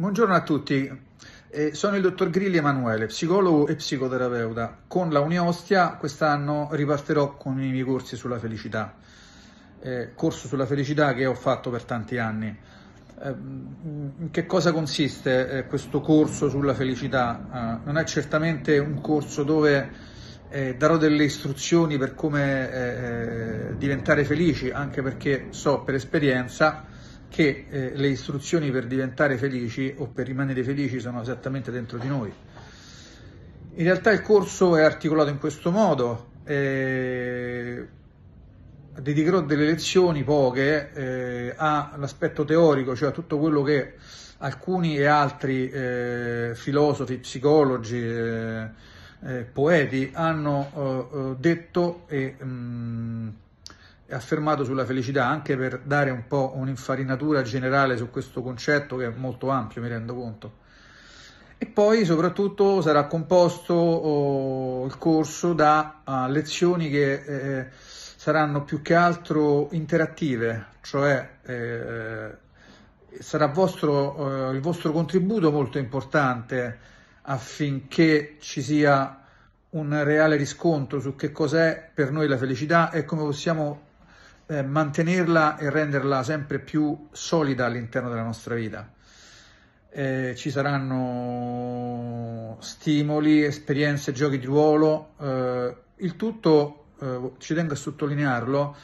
Buongiorno a tutti, eh, sono il dottor Grilli Emanuele, psicologo e psicoterapeuta. Con la Uniostia quest'anno ripartirò con i miei corsi sulla felicità, eh, corso sulla felicità che ho fatto per tanti anni. Eh, mm, in che cosa consiste eh, questo corso sulla felicità? Eh, non è certamente un corso dove eh, darò delle istruzioni per come diventare felici, anche perché so per esperienza che eh, le istruzioni per diventare felici o per rimanere felici sono esattamente dentro di noi. In realtà il corso è articolato in questo modo, eh, dedicherò delle lezioni poche eh, all'aspetto teorico, cioè a tutto quello che alcuni e altri eh, filosofi, psicologi, eh, eh poeti hanno eh, eh, detto e mh, mm, affermato sulla felicità, anche per dare un po' un'infarinatura generale su questo concetto che è molto ampio, mi rendo conto. E poi soprattutto sarà composto oh, il corso da ah, lezioni che eh, saranno più che altro interattive, cioè eh, sarà vostro, eh, il vostro contributo molto importante affinché ci sia un reale riscontro su che cos'è per noi la felicità e come possiamo eh, mantenerla e renderla sempre più solida all'interno della nostra vita. Eh, ci saranno stimoli, esperienze, giochi di ruolo, eh, il tutto, eh, ci tengo a sottolinearlo,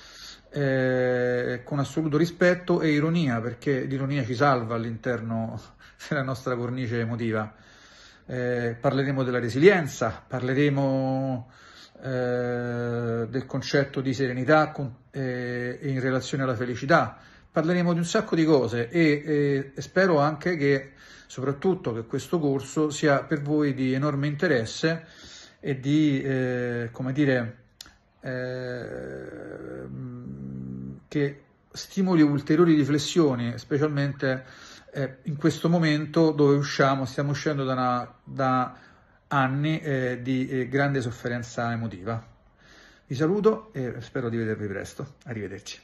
eh, con assoluto rispetto e ironia, perché l'ironia ci salva all'interno della nostra cornice emotiva. Eh, parleremo della resilienza, parleremo eh, del concetto di serenità con, eh, in relazione alla felicità. Parleremo di un sacco di cose e, e eh, spero anche che soprattutto che questo corso sia per voi di enorme interesse e di, eh, come dire, eh, che stimoli ulteriori riflessioni, specialmente in questo momento dove usciamo, stiamo uscendo da una, da anni eh, di eh, grande sofferenza emotiva. Vi saluto e spero di vedervi presto. Arrivederci.